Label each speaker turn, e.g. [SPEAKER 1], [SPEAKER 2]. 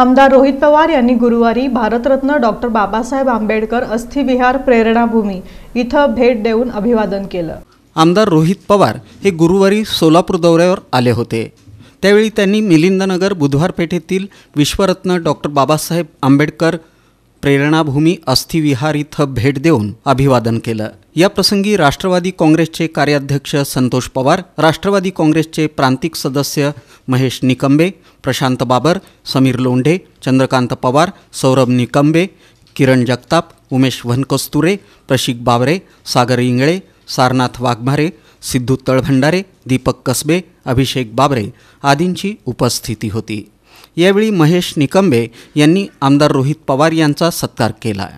[SPEAKER 1] आमदार रोहित पवार यांनी गुरुवारी भारतरत्न डॉक्टर बाबासाहेब आंबेडकर अस्थिविहार प्रेरणाभूमी इथं भेट देऊन अभिवादन केलं
[SPEAKER 2] आमदार रोहित पवार हे गुरुवारी सोलापूर दौऱ्यावर आले होते त्यावेळी त्यांनी मिलिंदनगर बुधवार पेठेतील विश्वरत्न डॉक्टर बाबासाहेब आंबेडकर प्रेरणाभूमी अस्थिविहार इथं भेट देऊन अभिवादन केलं याप्रसंगी राष्ट्रवादी काँग्रेसचे कार्याध्यक्ष संतोष पवार राष्ट्रवादी काँग्रेसचे प्रांतिक सदस्य महेश निकंबे प्रशांत बाबर समीर लोंढे चंद्रकांत पवार सौरभ निकंबे किरण जगताप उमेश वनकस्तुरे प्रशिक बाबरे सागर इंगळे सारनाथ वाघमारे सिद्धू तळभंडारे दीपक कसबे अभिषेक बाबरे आदींची उपस्थिती होती यावेळी महेश निकंबे यांनी आमदार रोहित पवार यांचा सत्कार केला